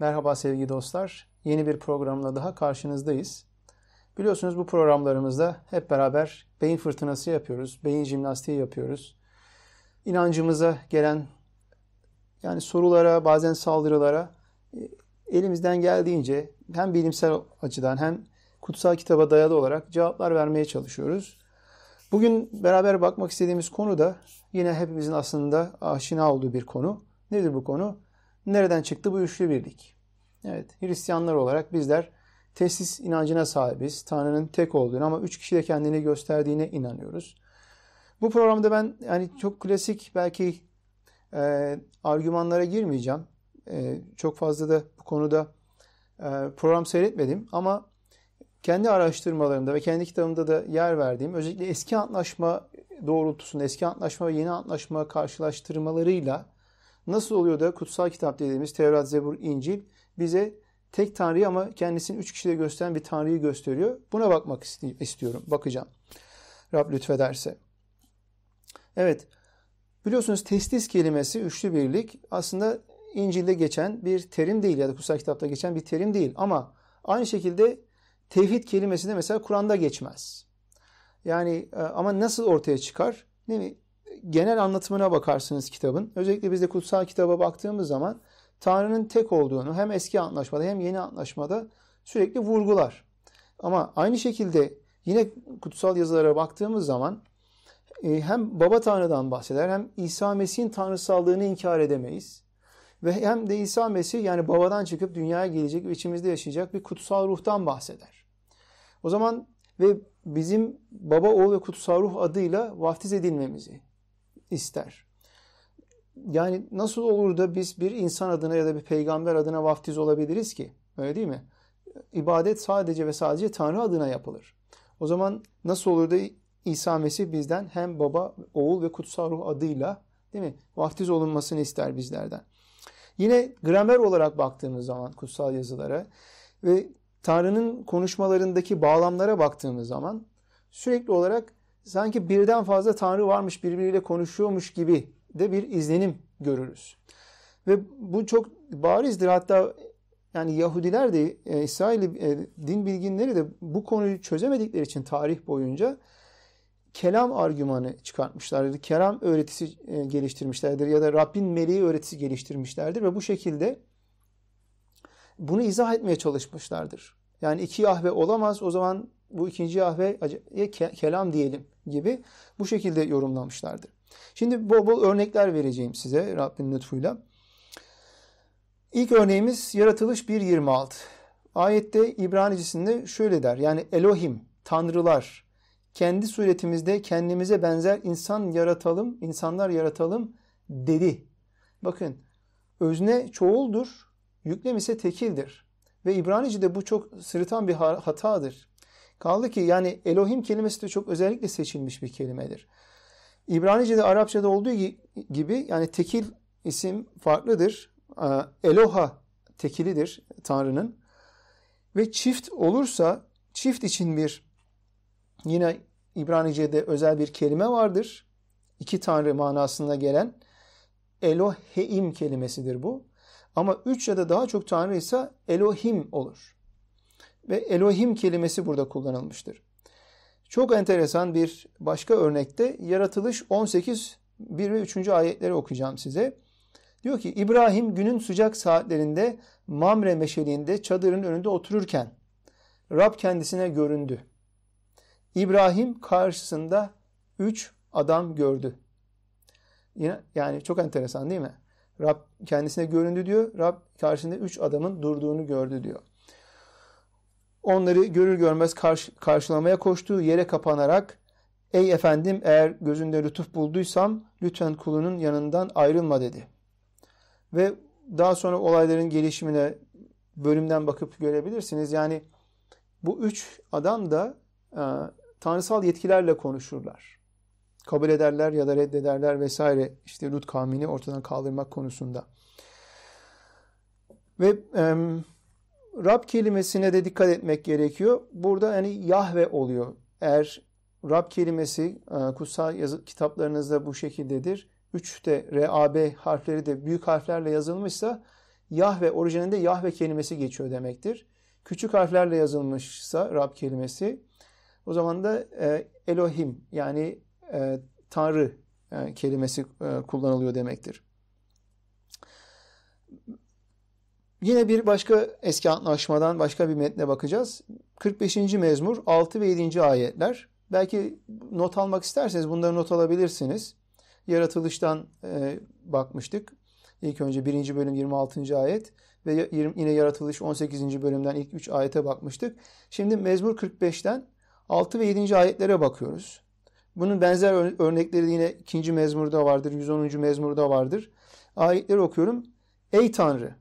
Merhaba sevgili dostlar. Yeni bir programla daha karşınızdayız. Biliyorsunuz bu programlarımızda hep beraber beyin fırtınası yapıyoruz, beyin jimnastiği yapıyoruz. İnancımıza gelen yani sorulara, bazen saldırılara e, elimizden geldiğince hem bilimsel açıdan hem kutsal kitaba dayalı olarak cevaplar vermeye çalışıyoruz. Bugün beraber bakmak istediğimiz konu da yine hepimizin aslında aşina olduğu bir konu. Nedir bu konu? Nereden çıktı bu üçlü birlik? Evet, Hristiyanlar olarak bizler tesis inancına sahibiz. Tanrı'nın tek olduğunu ama üç kişide kendini gösterdiğine inanıyoruz. Bu programda ben yani çok klasik belki e, argümanlara girmeyeceğim. E, çok fazla da bu konuda e, program seyretmedim ama kendi araştırmalarımda ve kendi kitabımda da yer verdiğim özellikle eski antlaşma doğrultusunda eski antlaşma ve yeni antlaşma karşılaştırmalarıyla Nasıl oluyor da kutsal kitap dediğimiz Tevrat, Zebur, İncil bize tek Tanrı'yı ama kendisini üç kişide gösteren bir Tanrı'yı gösteriyor. Buna bakmak istiyorum, bakacağım. Rab lütfederse. Evet, biliyorsunuz testis kelimesi, üçlü birlik aslında İncil'de geçen bir terim değil ya da kutsal kitapta geçen bir terim değil. Ama aynı şekilde tevhid kelimesi de mesela Kur'an'da geçmez. Yani e, ama nasıl ortaya çıkar? Ne mi? genel anlatımına bakarsınız kitabın. Özellikle biz de kutsal kitaba baktığımız zaman Tanrı'nın tek olduğunu hem eski anlaşmada hem yeni anlaşmada sürekli vurgular. Ama aynı şekilde yine kutsal yazılara baktığımız zaman e, hem Baba Tanrı'dan bahseder hem İsa Mesih'in tanrısallığını inkar edemeyiz. Ve hem de İsa Mesih yani babadan çıkıp dünyaya gelecek ve içimizde yaşayacak bir kutsal ruhtan bahseder. O zaman ve bizim baba, oğul ve kutsal ruh adıyla vaftiz edilmemizi, ister. Yani nasıl olur da biz bir insan adına ya da bir peygamber adına vaftiz olabiliriz ki? Öyle değil mi? İbadet sadece ve sadece Tanrı adına yapılır. O zaman nasıl olur da İsa Mesih bizden hem baba, oğul ve kutsal ruh adıyla değil mi? Vaftiz olunmasını ister bizlerden. Yine gramer olarak baktığımız zaman kutsal yazılara ve Tanrı'nın konuşmalarındaki bağlamlara baktığımız zaman sürekli olarak sanki birden fazla tanrı varmış birbiriyle konuşuyormuş gibi de bir izlenim görürüz. Ve bu çok barizdir hatta yani Yahudiler de e, İsrail e, din bilginleri de bu konuyu çözemedikleri için tarih boyunca kelam argümanı çıkartmışlardır. Kelam öğretisi e, geliştirmişlerdir ya da Rabbin meleği öğretisi geliştirmişlerdir ve bu şekilde bunu izah etmeye çalışmışlardır. Yani iki Yahve olamaz o zaman bu ikinci Yahve'ye kelam diyelim gibi bu şekilde yorumlamışlardır. Şimdi bol bol örnekler vereceğim size Rabbin lütfuyla. İlk örneğimiz yaratılış 1.26. Ayette İbranicisinde şöyle der. Yani Elohim, tanrılar, kendi suretimizde kendimize benzer insan yaratalım, insanlar yaratalım dedi. Bakın özne çoğuldur, yüklem ise tekildir. Ve İbranice'de bu çok sırıtan bir hatadır. Kaldı ki yani Elohim kelimesi de çok özellikle seçilmiş bir kelimedir. İbranice'de Arapça'da olduğu gibi yani tekil isim farklıdır. Ee, Eloha tekilidir Tanrı'nın. Ve çift olursa çift için bir yine İbranice'de özel bir kelime vardır. İki tanrı manasında gelen Eloheim kelimesidir bu. Ama üç ya da daha çok tanrı ise Elohim olur ve Elohim kelimesi burada kullanılmıştır. Çok enteresan bir başka örnekte yaratılış 18 1 ve 3. ayetleri okuyacağım size. Diyor ki İbrahim günün sıcak saatlerinde Mamre meşeliğinde çadırın önünde otururken Rab kendisine göründü. İbrahim karşısında üç adam gördü. Yine yani çok enteresan değil mi? Rab kendisine göründü diyor. Rab karşısında üç adamın durduğunu gördü diyor. Onları görür görmez karşı, karşılamaya koştuğu Yere kapanarak ''Ey efendim eğer gözünde lütuf bulduysam lütfen kulunun yanından ayrılma.'' dedi. Ve daha sonra olayların gelişimine bölümden bakıp görebilirsiniz. Yani bu üç adam da e, tanrısal yetkilerle konuşurlar. Kabul ederler ya da reddederler vesaire işte Lut kavmini ortadan kaldırmak konusunda. Ve e, Rab kelimesine de dikkat etmek gerekiyor. Burada yani Yahve oluyor. Eğer Rab kelimesi e, kutsal yazı, kitaplarınızda bu şekildedir. 3 de RAB harfleri de büyük harflerle yazılmışsa Yahve orijininde Yahve kelimesi geçiyor demektir. Küçük harflerle yazılmışsa Rab kelimesi o zaman da e, Elohim yani e, Tanrı e, kelimesi e, kullanılıyor demektir. Yine bir başka eski antlaşmadan başka bir metne bakacağız. 45. mezmur 6 ve 7. ayetler. Belki not almak isterseniz bunları not alabilirsiniz. Yaratılıştan e, bakmıştık. İlk önce 1. bölüm 26. ayet ve yine yaratılış 18. bölümden ilk 3 ayete bakmıştık. Şimdi Mezmur 45'ten 6 ve 7. ayetlere bakıyoruz. Bunun benzer örnekleri yine 2. Mezmur'da vardır, 110. Mezmur'da vardır. Ayetleri okuyorum. Ey Tanrı,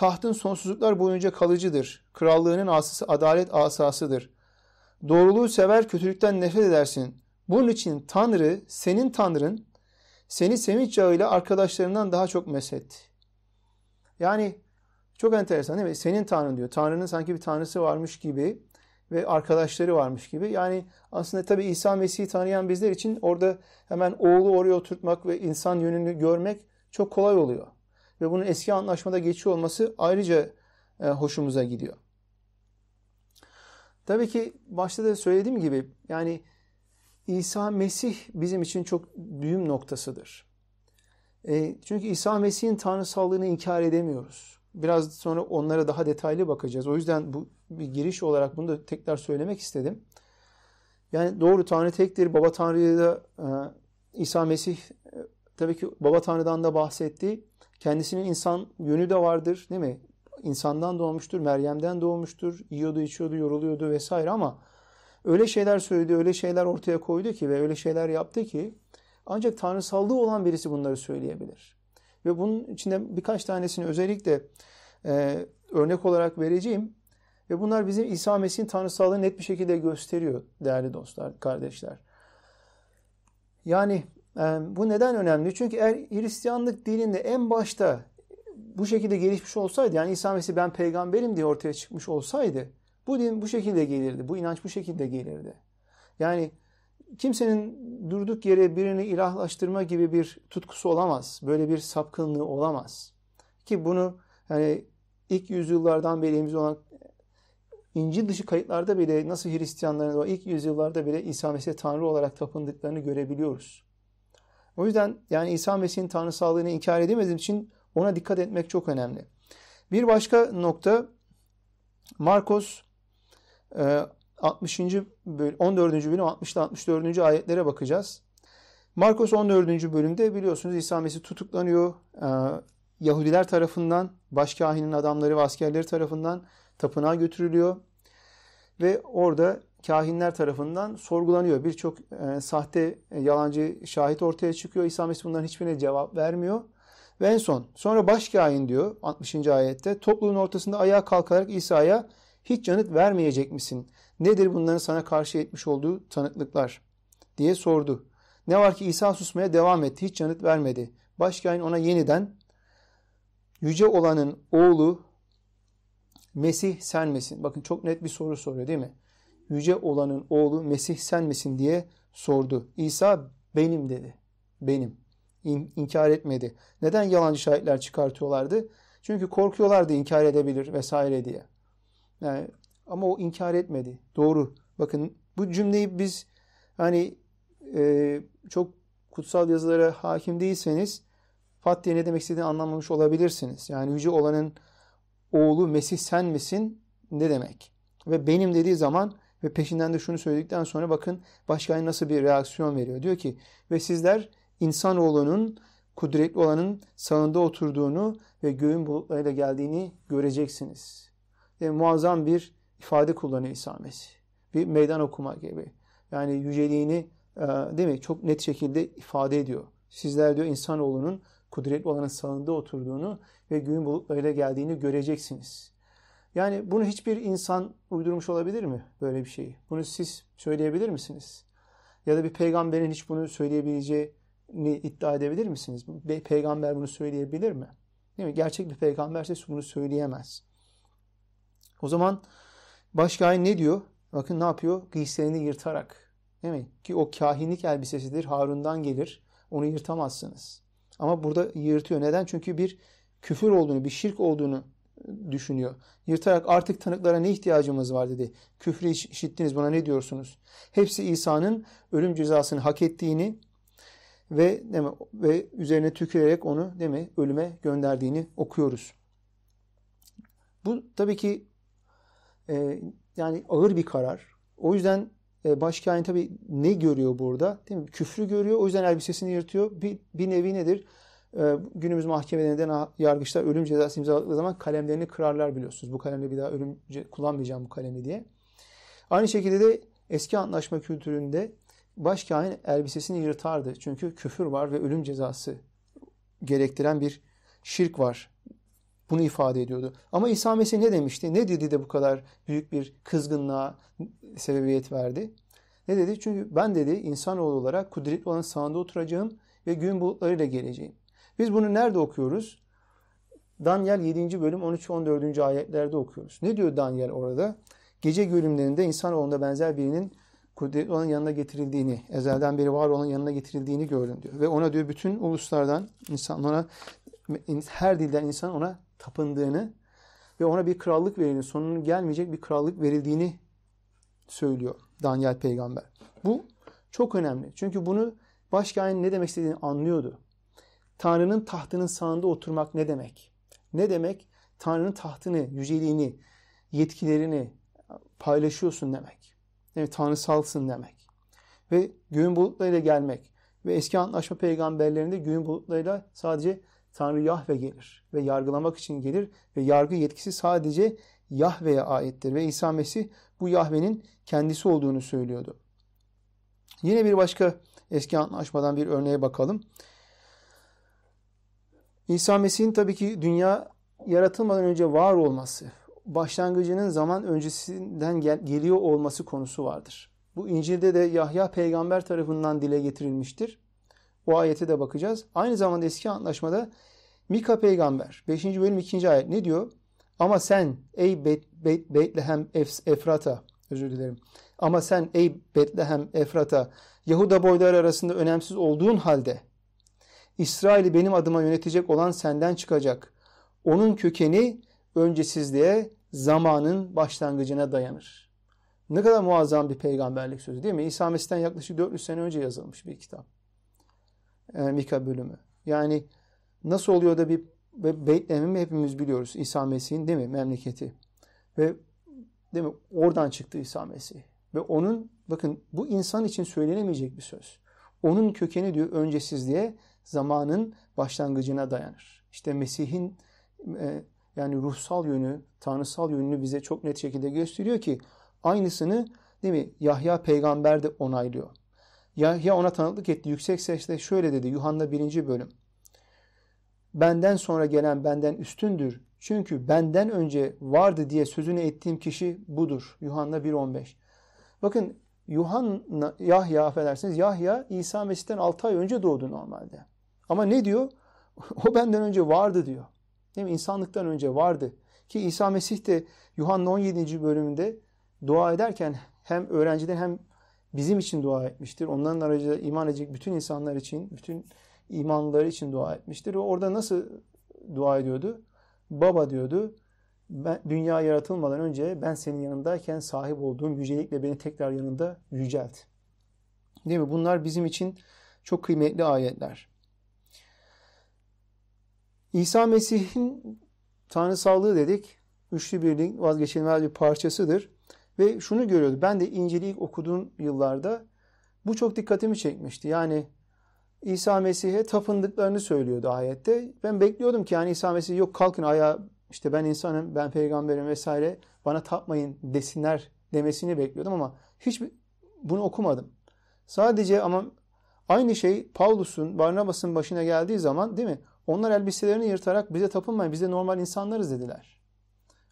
Tahtın sonsuzluklar boyunca kalıcıdır. Krallığının asası adalet asasıdır. Doğruluğu sever, kötülükten nefret edersin. Bunun için Tanrı, senin Tanrın, seni sevinç yağıyla arkadaşlarından daha çok mesetti. Yani çok enteresan değil mi? Senin Tanrın diyor. Tanrı'nın sanki bir Tanrısı varmış gibi ve arkadaşları varmış gibi. Yani aslında tabi İsa Mesih'i tanıyan bizler için orada hemen oğlu oraya oturtmak ve insan yönünü görmek çok kolay oluyor ve bunun eski anlaşmada geçiyor olması ayrıca e, hoşumuza gidiyor. Tabii ki başta da söylediğim gibi yani İsa Mesih bizim için çok düğüm noktasıdır. E, çünkü İsa Mesih'in tanrısallığını inkar edemiyoruz. Biraz sonra onlara daha detaylı bakacağız. O yüzden bu bir giriş olarak bunu da tekrar söylemek istedim. Yani doğru Tanrı tektir. Baba Tanrı'yı da e, İsa Mesih e, tabii ki Baba Tanrı'dan da bahsetti. Kendisinin insan yönü de vardır değil mi? İnsandan doğmuştur, Meryem'den doğmuştur. Yiyordu, içiyordu, yoruluyordu vesaire ama öyle şeyler söyledi, öyle şeyler ortaya koydu ki ve öyle şeyler yaptı ki ancak tanrısallığı olan birisi bunları söyleyebilir. Ve bunun içinde birkaç tanesini özellikle e, örnek olarak vereceğim. Ve bunlar bizim İsa Mesih'in tanrısallığını net bir şekilde gösteriyor değerli dostlar, kardeşler. Yani ee, bu neden önemli? Çünkü eğer Hristiyanlık dininde en başta bu şekilde gelişmiş olsaydı yani İsa Mesih ben peygamberim diye ortaya çıkmış olsaydı bu din bu şekilde gelirdi. Bu inanç bu şekilde gelirdi. Yani kimsenin durduk yere birini ilahlaştırma gibi bir tutkusu olamaz. Böyle bir sapkınlığı olamaz. Ki bunu yani ilk yüzyıllardan beri elimizde olan İncil dışı kayıtlarda bile nasıl Hristiyanların o ilk yüzyıllarda bile İsa Mesih Tanrı olarak tapındıklarını görebiliyoruz. O yüzden yani İsa Mesih'in tanrısallığını inkar edemediğim için ona dikkat etmek çok önemli. Bir başka nokta Markos 60. E, 14. bölüm 60 64. ayetlere bakacağız. Markos 14. bölümde biliyorsunuz İsa Mesih tutuklanıyor. E, Yahudiler tarafından, başkahinin adamları ve askerleri tarafından tapınağa götürülüyor. Ve orada kahinler tarafından sorgulanıyor. Birçok e, sahte, e, yalancı şahit ortaya çıkıyor. İsa Mesih bunların hiçbirine cevap vermiyor. Ve en son sonra başkain diyor 60. ayette topluluğun ortasında ayağa kalkarak İsa'ya hiç yanıt vermeyecek misin? Nedir bunların sana karşı etmiş olduğu tanıklıklar diye sordu. Ne var ki İsa susmaya devam etti. Hiç yanıt vermedi. Başkahin ona yeniden yüce olanın oğlu Mesih sen misin? Bakın çok net bir soru soruyor değil mi? yüce olanın oğlu Mesih sen misin diye sordu. İsa benim dedi. Benim. İn, inkar etmedi. Neden yalancı şahitler çıkartıyorlardı? Çünkü korkuyorlardı inkar edebilir vesaire diye. Yani ama o inkar etmedi. Doğru. Bakın bu cümleyi biz hani e, çok kutsal yazılara hakim değilseniz Fat diye ne demek istediğini anlamamış olabilirsiniz. Yani yüce olanın oğlu Mesih sen misin ne demek? Ve benim dediği zaman ve peşinden de şunu söyledikten sonra bakın başkan nasıl bir reaksiyon veriyor. Diyor ki ve sizler insanoğlunun kudretli olanın sağında oturduğunu ve göğün bulutlarıyla geldiğini göreceksiniz. Yani e, muazzam bir ifade kullanıyor İsa Mesih. Bir meydan okuma gibi. Yani yüceliğini e, değil mi çok net şekilde ifade ediyor. Sizler diyor insanoğlunun kudretli olanın sağında oturduğunu ve göğün bulutlarıyla geldiğini göreceksiniz. Yani bunu hiçbir insan uydurmuş olabilir mi böyle bir şeyi? Bunu siz söyleyebilir misiniz? Ya da bir peygamberin hiç bunu söyleyebileceğini iddia edebilir misiniz? Bir peygamber bunu söyleyebilir mi? Değil mi? Gerçek bir peygamberse bunu söyleyemez. O zaman başka ay ne diyor? Bakın ne yapıyor? Giysilerini yırtarak. Değil mi? Ki o kahinlik elbisesidir. Harun'dan gelir. Onu yırtamazsınız. Ama burada yırtıyor. Neden? Çünkü bir küfür olduğunu, bir şirk olduğunu düşünüyor. Yırtarak artık tanıklara ne ihtiyacımız var dedi. Küfrü işittiniz buna ne diyorsunuz? Hepsi İsa'nın ölüm cezasını hak ettiğini ve deme, ve üzerine tükürerek onu deme ölüme gönderdiğini okuyoruz. Bu tabii ki e, yani ağır bir karar. O yüzden e, başkâhin tabii ne görüyor burada? Değil mi? Küfrü görüyor. O yüzden elbisesini yırtıyor. Bir, bir nevi nedir? Ee, günümüz mahkemelerinde yargıçlar ölüm cezası imzaladığı zaman kalemlerini kırarlar biliyorsunuz. Bu kalemle bir daha ölüm kullanmayacağım bu kalemi diye. Aynı şekilde de eski anlaşma kültüründe başkahin elbisesini yırtardı. Çünkü küfür var ve ölüm cezası gerektiren bir şirk var. Bunu ifade ediyordu. Ama İsa Mesih ne demişti? Ne dedi de bu kadar büyük bir kızgınlığa sebebiyet verdi? Ne dedi? Çünkü ben dedi insanoğlu olarak kudretli olan sağında oturacağım ve gün bulutlarıyla geleceğim. Biz bunu nerede okuyoruz? Daniel 7. bölüm 13 14. ayetlerde okuyoruz. Ne diyor Daniel orada? Gece görümlerinde insanoğlunda benzer birinin kudretli olan yanına getirildiğini, ezelden beri var olan yanına getirildiğini gördüm diyor. Ve ona diyor bütün uluslardan insanlara her dilden insan ona tapındığını ve ona bir krallık verildiğini, sonunun gelmeyecek bir krallık verildiğini söylüyor Daniel peygamber. Bu çok önemli. Çünkü bunu başkainin ne demek istediğini anlıyordu. Tanrı'nın tahtının sağında oturmak ne demek? Ne demek? Tanrı'nın tahtını, yüceliğini, yetkilerini paylaşıyorsun demek. Yani tanrısalsın demek. Ve göğün bulutlarıyla gelmek. Ve eski antlaşma peygamberlerinde göğün bulutlarıyla sadece Tanrı Yahve gelir ve yargılamak için gelir ve yargı yetkisi sadece Yahve'ye aittir ve İsa Mesih bu Yahve'nin kendisi olduğunu söylüyordu. Yine bir başka eski antlaşmadan bir örneğe bakalım. İsa Mesih'in tabii ki dünya yaratılmadan önce var olması, başlangıcının zaman öncesinden gel- geliyor olması konusu vardır. Bu İncil'de de Yahya peygamber tarafından dile getirilmiştir. Bu ayete de bakacağız. Aynı zamanda eski anlaşmada Mika peygamber 5. bölüm 2. ayet ne diyor? Ama sen ey Bet, Bet, Betlehem Efrata özür dilerim. Ama sen ey Betlehem Efrata Yahuda boyları arasında önemsiz olduğun halde İsrail'i benim adıma yönetecek olan senden çıkacak. Onun kökeni öncesizliğe zamanın başlangıcına dayanır. Ne kadar muazzam bir peygamberlik sözü değil mi? İsa Mesih'ten yaklaşık 400 sene önce yazılmış bir kitap. E, Mika bölümü. Yani nasıl oluyor da bir Beytlem'i hepimiz biliyoruz. İsa Mesih'in değil mi memleketi? Ve değil mi oradan çıktı İsa Mesih. Ve onun bakın bu insan için söylenemeyecek bir söz. Onun kökeni diyor öncesizliğe zamanın başlangıcına dayanır. İşte Mesih'in e, yani ruhsal yönü, tanrısal yönünü bize çok net şekilde gösteriyor ki aynısını değil mi Yahya peygamber de onaylıyor. Yahya ona tanıklık etti. Yüksek sesle şöyle dedi Yuhanna 1. bölüm. Benden sonra gelen benden üstündür. Çünkü benden önce vardı diye sözünü ettiğim kişi budur. Yuhanna 1.15. Bakın Yuhanna, Yahya affedersiniz Yahya İsa Mesih'ten 6 ay önce doğdu normalde. Ama ne diyor? o benden önce vardı diyor. Değil mi? İnsanlıktan önce vardı. Ki İsa Mesih de Yuhanna 17. bölümünde dua ederken hem öğrenciler hem bizim için dua etmiştir. Onların aracılığıyla iman edecek bütün insanlar için, bütün imanlıları için dua etmiştir. Ve orada nasıl dua ediyordu? Baba diyordu, ben, dünya yaratılmadan önce ben senin yanındayken sahip olduğum yücelikle beni tekrar yanında yücelt. Değil mi? Bunlar bizim için çok kıymetli ayetler. İsa Mesih'in Tanrı sağlığı dedik. Üçlü birlik vazgeçilmez bir parçasıdır. Ve şunu görüyordu. Ben de İncil'i ilk okuduğum yıllarda bu çok dikkatimi çekmişti. Yani İsa Mesih'e tapındıklarını söylüyordu ayette. Ben bekliyordum ki yani İsa Mesih yok kalkın ayağa işte ben insanım, ben peygamberim vesaire bana tapmayın desinler demesini bekliyordum ama hiç bunu okumadım. Sadece ama aynı şey Paulus'un, Barnabas'ın başına geldiği zaman değil mi? Onlar elbiselerini yırtarak bize tapınmayın, biz de normal insanlarız dediler.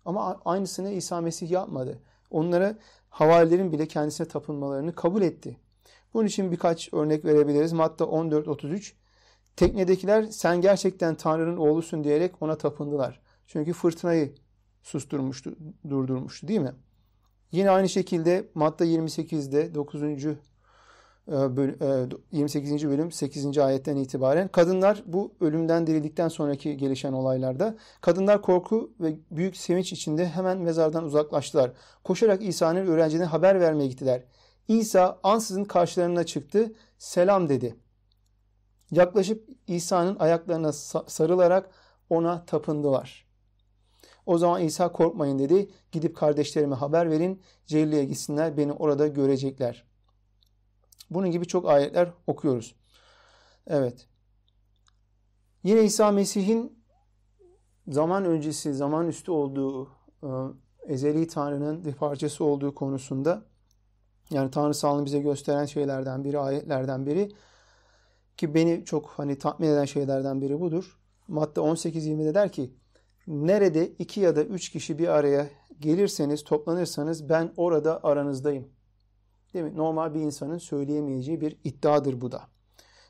Ama aynısını İsa Mesih yapmadı. Onlara havarilerin bile kendisine tapınmalarını kabul etti. Bunun için birkaç örnek verebiliriz. Matta 14:33. Teknedekiler sen gerçekten Tanrı'nın oğlusun diyerek ona tapındılar. Çünkü fırtınayı susturmuştu, durdurmuştu değil mi? Yine aynı şekilde Matta 28'de 9. 28. bölüm 8. ayetten itibaren kadınlar bu ölümden dirildikten sonraki gelişen olaylarda kadınlar korku ve büyük sevinç içinde hemen mezardan uzaklaştılar. Koşarak İsa'nın öğrencine haber vermeye gittiler. İsa ansızın karşılarına çıktı, selam dedi. Yaklaşıp İsa'nın ayaklarına sarılarak ona tapındılar. O zaman İsa korkmayın dedi. Gidip kardeşlerime haber verin. Celil'e gitsinler beni orada görecekler. Bunun gibi çok ayetler okuyoruz. Evet. Yine İsa Mesih'in zaman öncesi, zaman üstü olduğu, e, ezeli Tanrı'nın bir parçası olduğu konusunda yani Tanrı sağlığını bize gösteren şeylerden biri, ayetlerden biri ki beni çok hani tatmin eden şeylerden biri budur. Madde 18-20'de der ki Nerede iki ya da üç kişi bir araya gelirseniz, toplanırsanız ben orada aranızdayım. Değil mi? Normal bir insanın söyleyemeyeceği bir iddiadır bu da.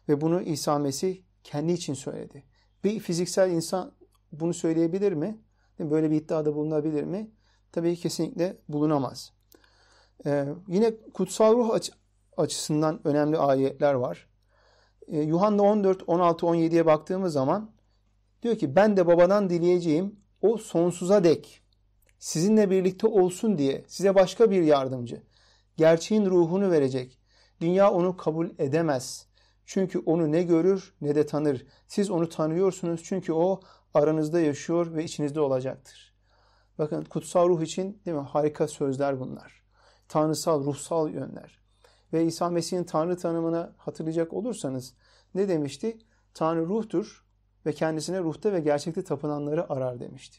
Ve bunu İsa Mesih kendi için söyledi. Bir fiziksel insan bunu söyleyebilir mi? Böyle bir iddiada bulunabilir mi? Tabii kesinlikle bulunamaz. Ee, yine kutsal ruh aç- açısından önemli ayetler var. Ee, Yuhanna 14, 16, 17'ye baktığımız zaman Diyor ki ben de babadan dileyeceğim o sonsuza dek sizinle birlikte olsun diye size başka bir yardımcı. Gerçeğin ruhunu verecek. Dünya onu kabul edemez. Çünkü onu ne görür ne de tanır. Siz onu tanıyorsunuz çünkü o aranızda yaşıyor ve içinizde olacaktır. Bakın kutsal ruh için değil mi? Harika sözler bunlar. Tanrısal, ruhsal yönler. Ve İsa Mesih'in Tanrı tanımına hatırlayacak olursanız ne demişti? Tanrı ruhtur ve kendisine ruhta ve gerçekte tapınanları arar demişti.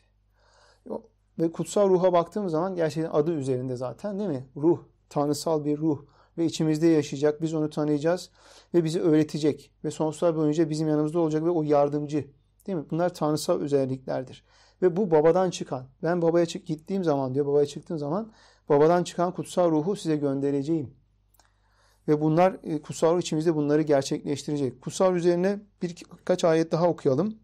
Ve kutsal ruha baktığımız zaman gerçekten adı üzerinde zaten değil mi? Ruh, tanrısal bir ruh ve içimizde yaşayacak. Biz onu tanıyacağız ve bizi öğretecek ve sonsuzlar boyunca bizim yanımızda olacak ve o yardımcı. Değil mi? Bunlar tanrısal özelliklerdir. Ve bu babadan çıkan, ben babaya çık gittiğim zaman diyor, babaya çıktığım zaman babadan çıkan kutsal ruhu size göndereceğim. Ve bunlar e, kutsal içimizde bunları gerçekleştirecek. Kutsal üzerine birkaç ayet daha okuyalım.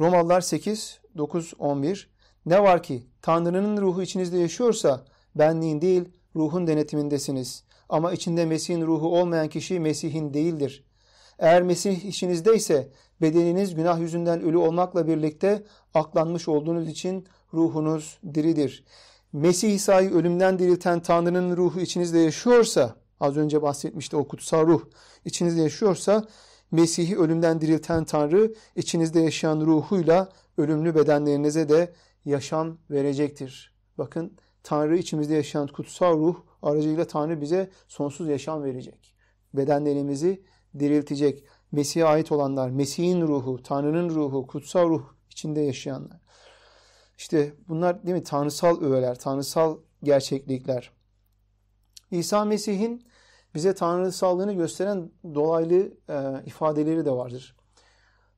Romalılar 8, 9, 11. Ne var ki Tanrı'nın ruhu içinizde yaşıyorsa benliğin değil ruhun denetimindesiniz. Ama içinde Mesih'in ruhu olmayan kişi Mesih'in değildir. Eğer Mesih içinizde bedeniniz günah yüzünden ölü olmakla birlikte aklanmış olduğunuz için ruhunuz diridir. Mesih İsa'yı ölümden dirilten Tanrı'nın ruhu içinizde yaşıyorsa Az önce bahsetmişti o kutsal ruh içinizde yaşıyorsa Mesih'i ölümden dirilten Tanrı içinizde yaşayan ruhuyla ölümlü bedenlerinize de yaşam verecektir. Bakın Tanrı içimizde yaşayan kutsal ruh aracıyla Tanrı bize sonsuz yaşam verecek. Bedenlerimizi diriltecek. Mesih'e ait olanlar, Mesih'in ruhu, Tanrı'nın ruhu, kutsal ruh içinde yaşayanlar. İşte bunlar değil mi? Tanrısal öğeler, tanrısal gerçeklikler. İsa Mesih'in bize tanrısallığını gösteren dolaylı e, ifadeleri de vardır.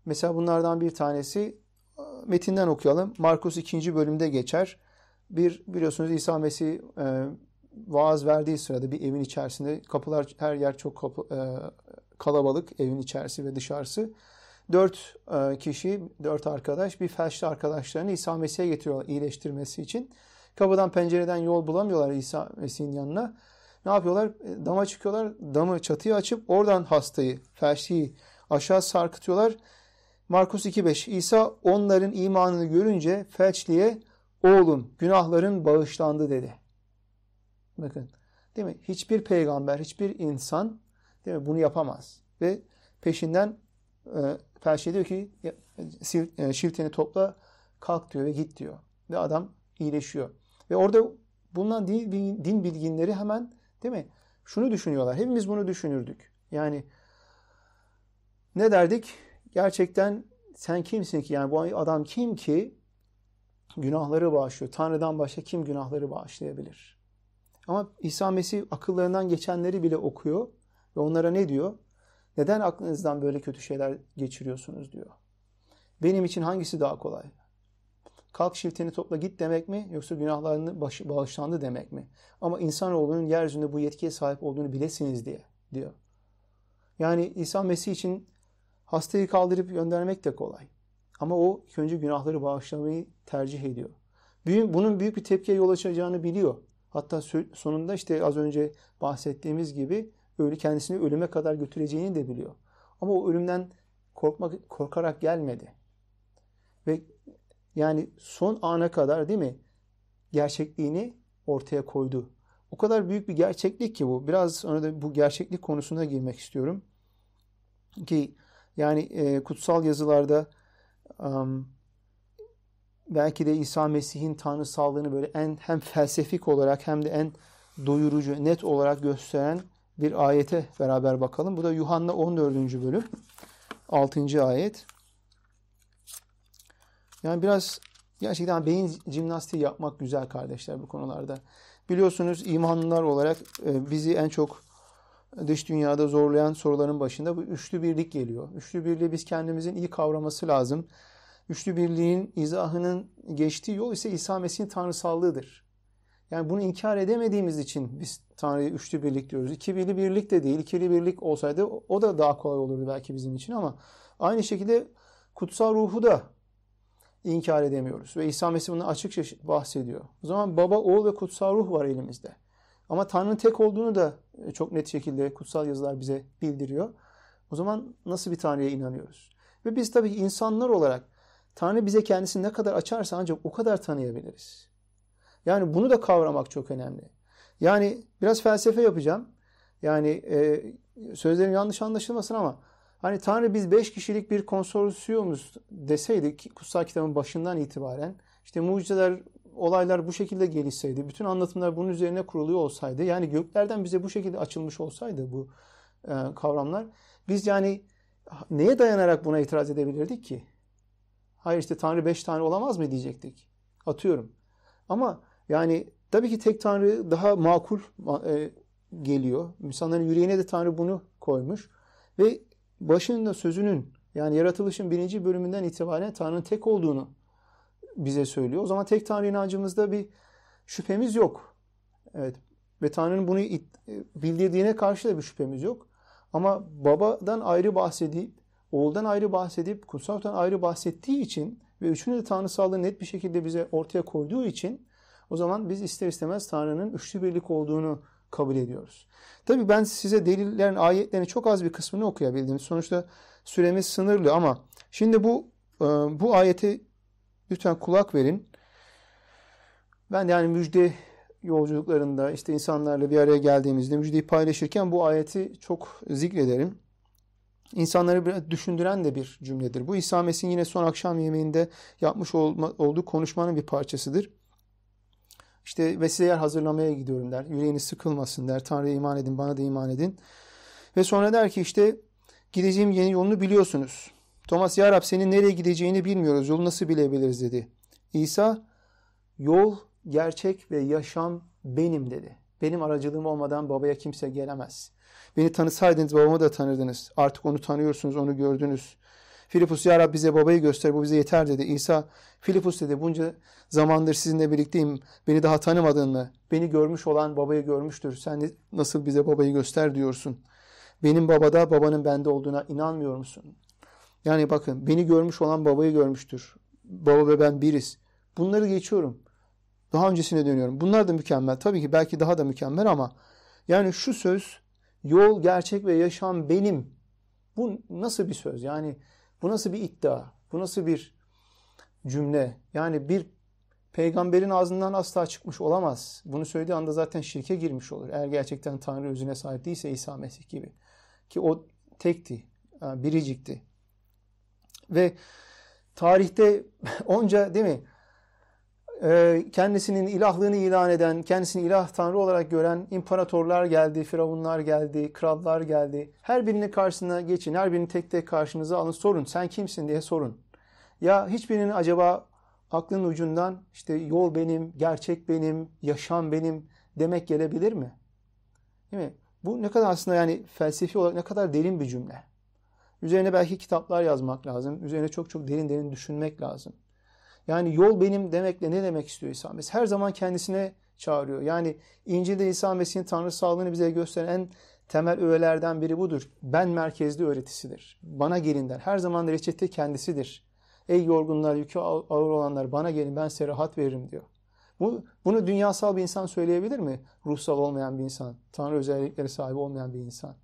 Mesela bunlardan bir tanesi e, metinden okuyalım. Markus 2. bölümde geçer. Bir biliyorsunuz İsa Mesih e, vaaz verdiği sırada bir evin içerisinde kapılar her yer çok kapı, e, kalabalık evin içerisi ve dışarısı. Dört e, kişi, dört arkadaş bir felçli arkadaşlarını İsa Mesih'e getiriyorlar iyileştirmesi için. Kapıdan pencereden yol bulamıyorlar İsa Mesih'in yanına ne yapıyorlar? E, dama çıkıyorlar. Damı çatıyı açıp oradan hastayı, felçliyi aşağı sarkıtıyorlar. Markus 2.5 İsa onların imanını görünce felçliye oğlum günahların bağışlandı dedi. Bakın değil mi? Hiçbir peygamber, hiçbir insan değil mi? bunu yapamaz. Ve peşinden e, felçliye diyor ki e, şilteni topla kalk diyor ve git diyor. Ve adam iyileşiyor. Ve orada bulunan din, din bilginleri hemen Değil mi? Şunu düşünüyorlar. Hepimiz bunu düşünürdük. Yani ne derdik? Gerçekten sen kimsin ki? Yani bu adam kim ki günahları bağışlıyor? Tanrı'dan başka kim günahları bağışlayabilir? Ama İsa Mesih akıllarından geçenleri bile okuyor ve onlara ne diyor? Neden aklınızdan böyle kötü şeyler geçiriyorsunuz diyor. Benim için hangisi daha kolay? kalk şirketini topla git demek mi yoksa günahlarını bağışlandı demek mi? Ama insanoğlunun yeryüzünde bu yetkiye sahip olduğunu bilesiniz diye diyor. Yani İsa Mesih için hastayı kaldırıp göndermek de kolay. Ama o ilk önce günahları bağışlamayı tercih ediyor. Bunun büyük bir tepkiye yol açacağını biliyor. Hatta sonunda işte az önce bahsettiğimiz gibi öyle kendisini ölüme kadar götüreceğini de biliyor. Ama o ölümden korkmak korkarak gelmedi. Ve yani son ana kadar değil mi? Gerçekliğini ortaya koydu. O kadar büyük bir gerçeklik ki bu. Biraz sonra da bu gerçeklik konusuna girmek istiyorum. Ki yani e, kutsal yazılarda um, belki de İsa Mesih'in tanrısallığını böyle en hem felsefik olarak hem de en doyurucu, net olarak gösteren bir ayete beraber bakalım. Bu da Yuhanna 14. bölüm 6. ayet. Yani biraz gerçekten beyin jimnastiği yapmak güzel kardeşler bu konularda. Biliyorsunuz imanlılar olarak e, bizi en çok dış dünyada zorlayan soruların başında bu üçlü birlik geliyor. Üçlü birliği biz kendimizin iyi kavraması lazım. Üçlü birliğin izahının geçtiği yol ise İsa Mesih'in tanrısallığıdır. Yani bunu inkar edemediğimiz için biz Tanrı'ya üçlü birlik diyoruz. İkili birlik de değil. İkili birlik olsaydı o da daha kolay olurdu belki bizim için ama aynı şekilde kutsal ruhu da inkar edemiyoruz. Ve İsa Mesih bunu açıkça bahsediyor. O zaman baba, oğul ve kutsal ruh var elimizde. Ama Tanrı'nın tek olduğunu da e, çok net şekilde kutsal yazılar bize bildiriyor. O zaman nasıl bir Tanrı'ya inanıyoruz? Ve biz tabii insanlar olarak Tanrı bize kendisini ne kadar açarsa ancak o kadar tanıyabiliriz. Yani bunu da kavramak çok önemli. Yani biraz felsefe yapacağım. Yani e, sözlerim yanlış anlaşılmasın ama Hani Tanrı biz beş kişilik bir konsorsiyumuz deseydik kutsal kitabın başından itibaren işte mucizeler olaylar bu şekilde gelişseydi, bütün anlatımlar bunun üzerine kuruluyor olsaydı, yani göklerden bize bu şekilde açılmış olsaydı bu e, kavramlar, biz yani neye dayanarak buna itiraz edebilirdik ki? Hayır işte Tanrı beş tane olamaz mı diyecektik. Atıyorum. Ama yani tabii ki tek Tanrı daha makul e, geliyor. İnsanların yüreğine de Tanrı bunu koymuş. Ve başında sözünün yani yaratılışın birinci bölümünden itibaren Tanrı'nın tek olduğunu bize söylüyor. O zaman tek Tanrı inancımızda bir şüphemiz yok. Evet. Ve Tanrı'nın bunu e, bildirdiğine karşı da bir şüphemiz yok. Ama babadan ayrı bahsedip, oğuldan ayrı bahsedip, kutsaldan ayrı bahsettiği için ve üçünü de tanrısallığı net bir şekilde bize ortaya koyduğu için o zaman biz ister istemez Tanrı'nın üçlü birlik olduğunu kabul ediyoruz. Tabii ben size delillerin ayetlerini çok az bir kısmını okuyabildim. Sonuçta süremiz sınırlı ama şimdi bu e, bu ayeti lütfen kulak verin. Ben yani müjde yolculuklarında işte insanlarla bir araya geldiğimizde müjdeyi paylaşırken bu ayeti çok zikrederim. İnsanları biraz düşündüren de bir cümledir. Bu İsa Mesih'in yine son akşam yemeğinde yapmış olduğu konuşmanın bir parçasıdır. İşte ve size yer hazırlamaya gidiyorum der. Yüreğiniz sıkılmasın der. Tanrı'ya iman edin, bana da iman edin. Ve sonra der ki işte gideceğim yeni yolunu biliyorsunuz. Thomas ya Rab senin nereye gideceğini bilmiyoruz. Yolu nasıl bilebiliriz dedi. İsa yol, gerçek ve yaşam benim dedi. Benim aracılığım olmadan babaya kimse gelemez. Beni tanısaydınız babamı da tanırdınız. Artık onu tanıyorsunuz, onu gördünüz. Filipus ya Rabbi bize babayı göster bu bize yeter dedi. İsa Filipus dedi bunca zamandır sizinle birlikteyim beni daha tanımadın mı? Beni görmüş olan babayı görmüştür. Sen nasıl bize babayı göster diyorsun. Benim babada babanın bende olduğuna inanmıyor musun? Yani bakın beni görmüş olan babayı görmüştür. Baba ve ben biriz. Bunları geçiyorum. Daha öncesine dönüyorum. Bunlar da mükemmel. Tabii ki belki daha da mükemmel ama yani şu söz yol, gerçek ve yaşam benim. Bu nasıl bir söz? Yani bu nasıl bir iddia? Bu nasıl bir cümle? Yani bir peygamberin ağzından asla çıkmış olamaz. Bunu söylediği anda zaten şirke girmiş olur. Eğer gerçekten Tanrı özüne sahip değilse İsa Mesih gibi. Ki o tekti, e, biricikti. Ve tarihte onca değil mi? Ee, kendisinin ilahlığını ilan eden, kendisini ilah tanrı olarak gören imparatorlar geldi, firavunlar geldi, krallar geldi. Her birinin karşısına geçin, her birini tek tek karşınıza alın, sorun sen kimsin diye sorun. Ya hiçbirinin acaba aklının ucundan işte yol benim, gerçek benim, yaşam benim demek gelebilir mi? Değil mi? Bu ne kadar aslında yani felsefi olarak ne kadar derin bir cümle. Üzerine belki kitaplar yazmak lazım. Üzerine çok çok derin derin düşünmek lazım. Yani yol benim demekle ne demek istiyor İsa Mesih? Her zaman kendisine çağırıyor. Yani İncil'de İsa Mesih'in tanrısalığını bize gösteren en temel öğelerden biri budur. Ben merkezli öğretisidir. Bana gelin der. Her zaman reçete kendisidir. Ey yorgunlar, yükü ağır olanlar bana gelin ben size rahat veririm diyor. Bu, bunu dünyasal bir insan söyleyebilir mi? Ruhsal olmayan bir insan, Tanrı özellikleri sahibi olmayan bir insan.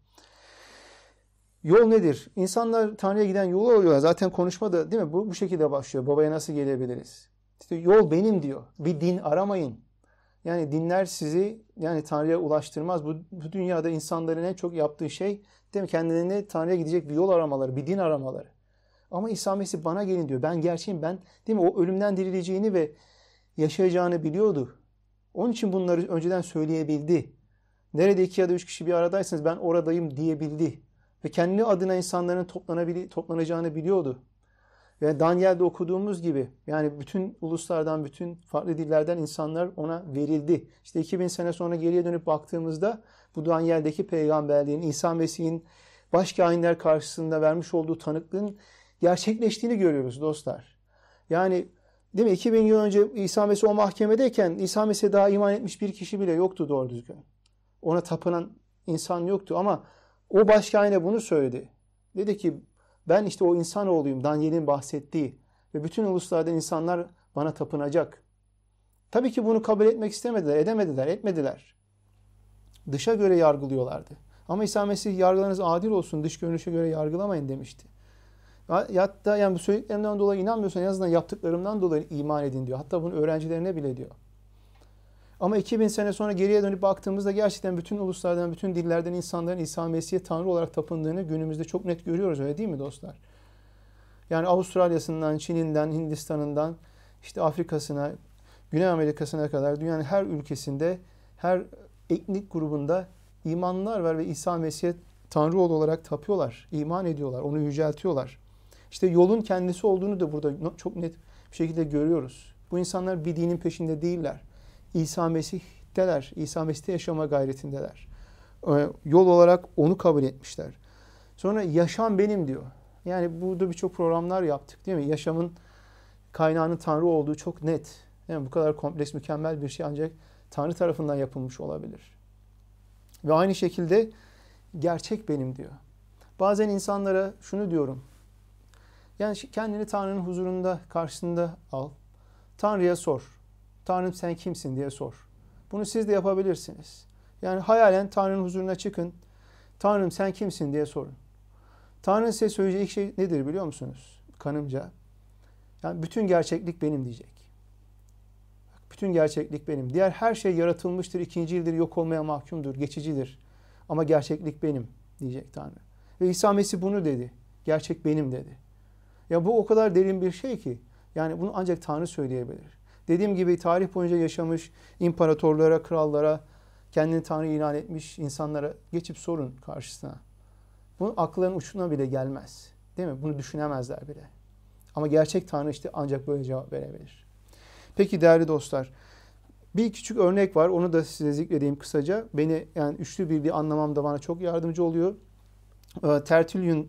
Yol nedir? İnsanlar Tanrı'ya giden yolu arıyorlar. Zaten konuşma da değil mi? Bu, bu şekilde başlıyor. Babaya nasıl gelebiliriz? İşte yol benim diyor. Bir din aramayın. Yani dinler sizi yani Tanrı'ya ulaştırmaz. Bu, bu dünyada insanların en çok yaptığı şey değil mi? Kendilerine Tanrı'ya gidecek bir yol aramaları, bir din aramaları. Ama İsa Mesih bana gelin diyor. Ben gerçeğim. Ben değil mi? O ölümden dirileceğini ve yaşayacağını biliyordu. Onun için bunları önceden söyleyebildi. Nerede iki ya da üç kişi bir aradaysanız ben oradayım diyebildi. Ve kendi adına insanların toplanabili toplanacağını biliyordu. Ve Daniel'de okuduğumuz gibi yani bütün uluslardan, bütün farklı dillerden insanlar ona verildi. İşte 2000 sene sonra geriye dönüp baktığımızda bu Daniel'deki peygamberliğin, İsa Mesih'in başkainler karşısında vermiş olduğu tanıklığın gerçekleştiğini görüyoruz dostlar. Yani değil mi 2000 yıl önce İsa Mesih o mahkemedeyken İsa Mesih'e daha iman etmiş bir kişi bile yoktu doğru düzgün. Ona tapınan insan yoktu ama o başkâhine bunu söyledi. Dedi ki ben işte o insan insanoğluyum Daniel'in bahsettiği ve bütün uluslardan insanlar bana tapınacak. Tabii ki bunu kabul etmek istemediler, edemediler, etmediler. Dışa göre yargılıyorlardı. Ama İsa Mesih yargılarınız adil olsun, dış görünüşe göre yargılamayın demişti. Hatta yani bu söylediklerimden dolayı inanmıyorsan en azından yaptıklarımdan dolayı iman edin diyor. Hatta bunu öğrencilerine bile diyor. Ama 2000 sene sonra geriye dönüp baktığımızda gerçekten bütün uluslardan, bütün dillerden insanların İsa Mesih'e Tanrı olarak tapındığını günümüzde çok net görüyoruz öyle değil mi dostlar? Yani Avustralya'sından, Çin'inden, Hindistan'ından, işte Afrika'sına, Güney Amerika'sına kadar dünyanın her ülkesinde, her etnik grubunda imanlar var ve İsa Mesih'e Tanrı oğlu olarak tapıyorlar, iman ediyorlar, onu yüceltiyorlar. İşte yolun kendisi olduğunu da burada çok net bir şekilde görüyoruz. Bu insanlar bir dinin peşinde değiller. İsa Mesih'teler. İsa Mesih'te yaşama gayretindeler. Ee, yol olarak onu kabul etmişler. Sonra yaşam benim diyor. Yani burada birçok programlar yaptık değil mi? Yaşamın kaynağının Tanrı olduğu çok net. Yani bu kadar kompleks, mükemmel bir şey ancak Tanrı tarafından yapılmış olabilir. Ve aynı şekilde gerçek benim diyor. Bazen insanlara şunu diyorum. Yani kendini Tanrı'nın huzurunda, karşısında al. Tanrı'ya sor. Tanrım sen kimsin diye sor. Bunu siz de yapabilirsiniz. Yani hayalen Tanrı'nın huzuruna çıkın. Tanrım sen kimsin diye sorun. Tanrı'nın size söyleyeceği ilk şey nedir biliyor musunuz? Kanımca. Yani bütün gerçeklik benim diyecek. Bütün gerçeklik benim. Diğer her şey yaratılmıştır, ikincildir, yok olmaya mahkumdur, geçicidir. Ama gerçeklik benim diyecek Tanrı. Ve İsa Mesih bunu dedi. Gerçek benim dedi. Ya bu o kadar derin bir şey ki. Yani bunu ancak Tanrı söyleyebilir. Dediğim gibi tarih boyunca yaşamış imparatorlara, krallara, kendini Tanrı ilan etmiş insanlara geçip sorun karşısına. Bu akılların uçuna bile gelmez. Değil mi? Bunu düşünemezler bile. Ama gerçek Tanrı işte ancak böyle cevap verebilir. Peki değerli dostlar, bir küçük örnek var. Onu da size zikredeyim kısaca. Beni yani üçlü birliği anlamamda bana çok yardımcı oluyor. Ee, Tertullian,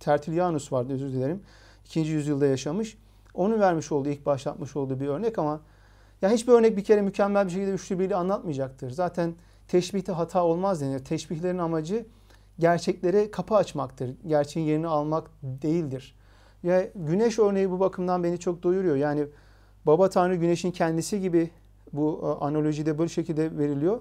Tertullianus vardı özür dilerim. 2. yüzyılda yaşamış. Onu vermiş olduğu, ilk başlatmış olduğu bir örnek ama ya hiçbir örnek bir kere mükemmel bir şekilde üçlü birliği anlatmayacaktır. Zaten teşbihte hata olmaz denir. Teşbihlerin amacı gerçeklere kapı açmaktır. Gerçeğin yerini almak değildir. Ya güneş örneği bu bakımdan beni çok doyuruyor. Yani baba tanrı güneşin kendisi gibi bu e, analojide böyle şekilde veriliyor.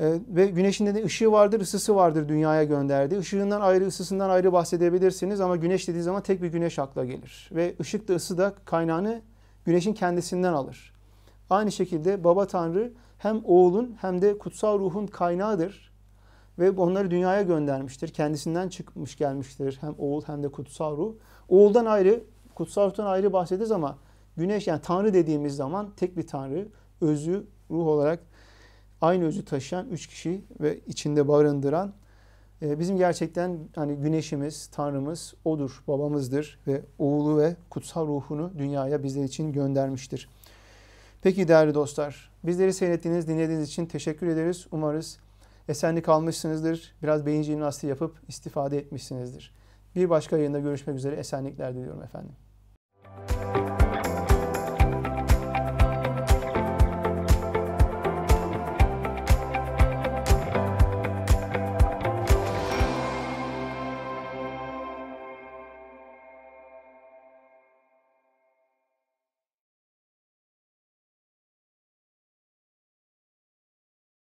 Ee, ve güneşin de ışığı vardır, ısısı vardır dünyaya gönderdi. Işığından ayrı, ısısından ayrı bahsedebilirsiniz ama güneş dediği zaman tek bir güneş akla gelir. Ve ışık da ısı da kaynağını güneşin kendisinden alır. Aynı şekilde Baba Tanrı hem oğlun hem de kutsal ruhun kaynağıdır. Ve onları dünyaya göndermiştir. Kendisinden çıkmış gelmiştir hem oğul hem de kutsal ruh. Oğuldan ayrı, kutsal ruhtan ayrı bahsederiz ama güneş yani Tanrı dediğimiz zaman tek bir Tanrı, özü, ruh olarak aynı özü taşıyan üç kişi ve içinde barındıran e, bizim gerçekten hani güneşimiz, tanrımız odur, babamızdır ve oğlu ve kutsal ruhunu dünyaya bizler için göndermiştir. Peki değerli dostlar, bizleri seyrettiğiniz, dinlediğiniz için teşekkür ederiz. Umarız esenlik almışsınızdır. Biraz beyin jimnastiği yapıp istifade etmişsinizdir. Bir başka yayında görüşmek üzere esenlikler diliyorum efendim.